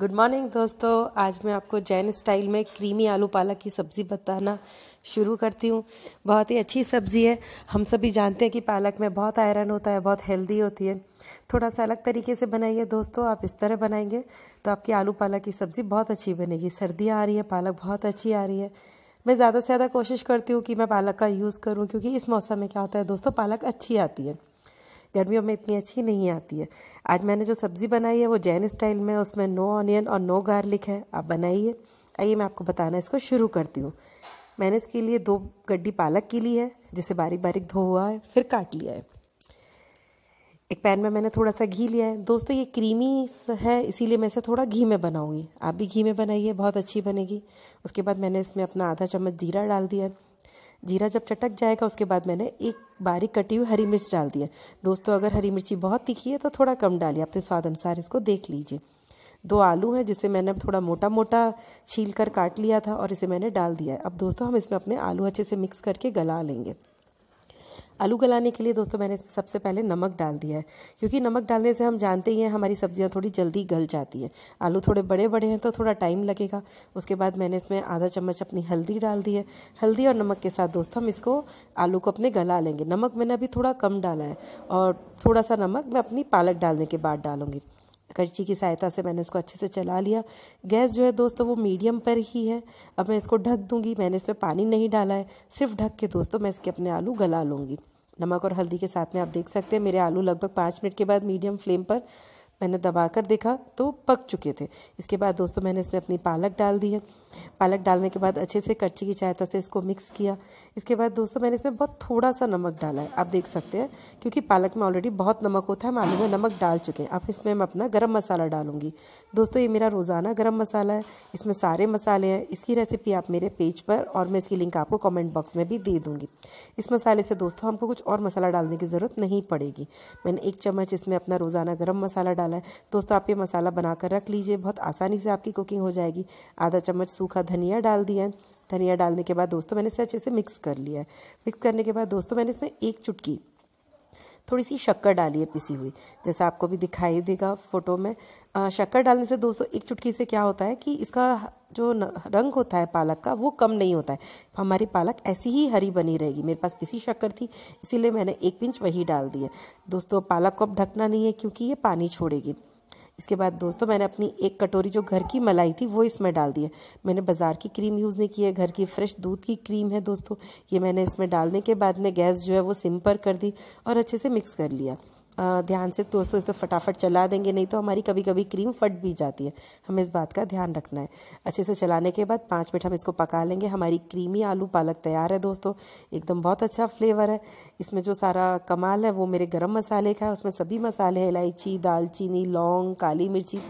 good morning दोस्तों आज मैं आपको जैन स्टाइल में क्रीमी आलू पालक की सब्ज़ी बताना शुरू करती हूँ बहुत ही अच्छी सब्ज़ी है हम सभी जानते हैं कि पालक में बहुत आयरन होता है बहुत हेल्दी होती है थोड़ा सा अलग तरीके से बनाइए दोस्तों आप इस तरह बनाएंगे तो आपकी आलू पालक की सब्ज़ी बहुत अच्छी बनेगी सर्दियाँ आ रही हैं पालक बहुत अच्छी आ रही है मैं ज़्यादा से ज़्यादा कोशिश करती हूँ कि मैं पालक का यूज़ करूँ क्योंकि इस मौसम में क्या होता है दोस्तों पालक अच्छी आती है गर्मियों में इतनी अच्छी नहीं आती है आज मैंने जो सब्ज़ी बनाई है वो जैन स्टाइल में उसमें नो ऑनियन और नो गार्लिक है आप बनाइए आइए मैं आपको बताना इसको शुरू करती हूँ मैंने इसके लिए दो गड्डी पालक की ली है जिसे बारीक बारीक धो हुआ है फिर काट लिया है एक पैन में मैंने थोड़ा सा घी लिया है दोस्तों ये क्रीमी है इसीलिए मैं इसे थोड़ा घी में बनाऊंगी आप भी घी में बनाइए बहुत अच्छी बनेगी उसके बाद मैंने इसमें अपना आधा चम्मच जीरा डाल दिया है जीरा जब चटक जाएगा उसके बाद मैंने एक बारीक कटी हुई हरी मिर्च डाल दिया दोस्तों अगर हरी मिर्ची बहुत तीखी है तो थोड़ा कम डालिए अपने स्वाद अनुसार इसको देख लीजिए दो आलू हैं जिसे मैंने थोड़ा मोटा मोटा छील कर काट लिया था और इसे मैंने डाल दिया है अब दोस्तों हम इसमें अपने आलू अच्छे से मिक्स करके गला लेंगे आलू गलाने के लिए दोस्तों मैंने इसमें सबसे पहले नमक डाल दिया है क्योंकि नमक डालने से हम जानते ही हैं हमारी सब्जियां थोड़ी जल्दी गल जाती हैं आलू थोड़े बड़े बड़े हैं तो थोड़ा टाइम लगेगा उसके बाद मैंने इसमें आधा चम्मच अपनी हल्दी डाल दी है हल्दी और नमक के साथ दोस्तों हम इसको आलू को अपने गला लेंगे नमक मैंने अभी थोड़ा कम डाला है और थोड़ा सा नमक मैं अपनी पालक डालने के बाद डालूंगी करची की सहायता से मैंने इसको अच्छे से चला लिया गैस जो है दोस्तों वो मीडियम पर ही है अब मैं इसको ढक दूंगी मैंने इसमें पानी नहीं डाला है सिर्फ ढक के दोस्तों मैं इसके अपने आलू गला लूँगी नमक और हल्दी के साथ में आप देख सकते हैं मेरे आलू लगभग पाँच मिनट के बाद मीडियम फ्लेम पर मैंने दबा कर देखा तो पक चुके थे इसके बाद दोस्तों मैंने इसमें अपनी पालक डाल दी है पालक डालने के बाद अच्छे से कच्ची की सहायता से इसको मिक्स किया इसके बाद दोस्तों मैंने इसमें बहुत थोड़ा सा नमक डाला है आप देख सकते हैं क्योंकि पालक में ऑलरेडी बहुत नमक होता है हम आलू में नमक डाल चुके हैं अब इसमें मैं अपना गर्म मसाला डालूंगी दोस्तों ये मेरा रोज़ाना गर्म मसाला है इसमें सारे मसाले हैं इसकी रेसिपी आप मेरे पेज पर और मैं इसकी लिंक आपको कॉमेंट बॉक्स में भी दे दूँगी इस मसाले से दोस्तों हमको कुछ और मसाला डालने की ज़रूरत नहीं पड़ेगी मैंने एक चम्मच इसमें अपना रोज़ाना गर्म मसाला डाला मसाला है दोस्तों आप ये मसाला बनाकर रख लीजिए बहुत आसानी से आपकी कुकिंग हो जाएगी आधा चम्मच सूखा धनिया डाल दिया धनिया डालने के बाद दोस्तों मैंने इसे अच्छे से मिक्स कर लिया है मिक्स करने के बाद दोस्तों मैंने इसमें एक चुटकी थोड़ी सी शक्कर डालिए पिसी हुई जैसा आपको भी दिखाई देगा फोटो में आ, शक्कर डालने से दोस्तों एक चुटकी से क्या होता है कि इसका जो रंग होता है पालक का वो कम नहीं होता है हमारी पालक ऐसी ही हरी बनी रहेगी मेरे पास पिसी शक्कर थी इसीलिए मैंने एक पिंच वही डाल दी है दोस्तों पालक को अब ढकना नहीं है क्योंकि ये पानी छोड़ेगी इसके बाद दोस्तों मैंने अपनी एक कटोरी जो घर की मलाई थी वो इसमें डाल दी है मैंने बाज़ार की क्रीम यूज़ नहीं की है घर की फ्रेश दूध की क्रीम है दोस्तों ये मैंने इसमें डालने के बाद में गैस जो है वो सिम पर कर दी और अच्छे से मिक्स कर लिया ध्यान से दोस्तों इसे तो फटाफट चला देंगे नहीं तो हमारी कभी कभी क्रीम फट भी जाती है हमें इस बात का ध्यान रखना है अच्छे से चलाने के बाद पाँच मिनट हम इसको पका लेंगे हमारी क्रीमी आलू पालक तैयार है दोस्तों एकदम बहुत अच्छा फ्लेवर है इसमें जो सारा कमाल है वो मेरे गर्म मसाले का है उसमें सभी मसाले हैं इलायची दालचीनी लौंग काली मिर्ची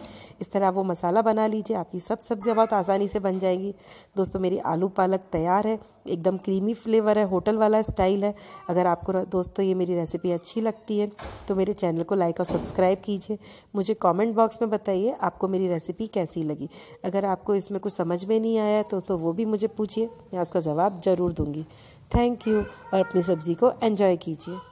इस तरह वो मसाला बना लीजिए आपकी सब सब्जियाँ बहुत आसानी से बन जाएंगी दोस्तों मेरी आलू पालक तैयार है एकदम क्रीमी फ्लेवर है होटल वाला स्टाइल है अगर आपको दोस्तों ये मेरी रेसिपी अच्छी लगती है तो मेरे चैनल को लाइक और सब्सक्राइब कीजिए मुझे कमेंट बॉक्स में बताइए आपको मेरी रेसिपी कैसी लगी अगर आपको इसमें कुछ समझ में नहीं आया तो, तो वो भी मुझे पूछिए मैं उसका जवाब ज़रूर दूँगी थैंक यू और अपनी सब्ज़ी को एन्जॉय कीजिए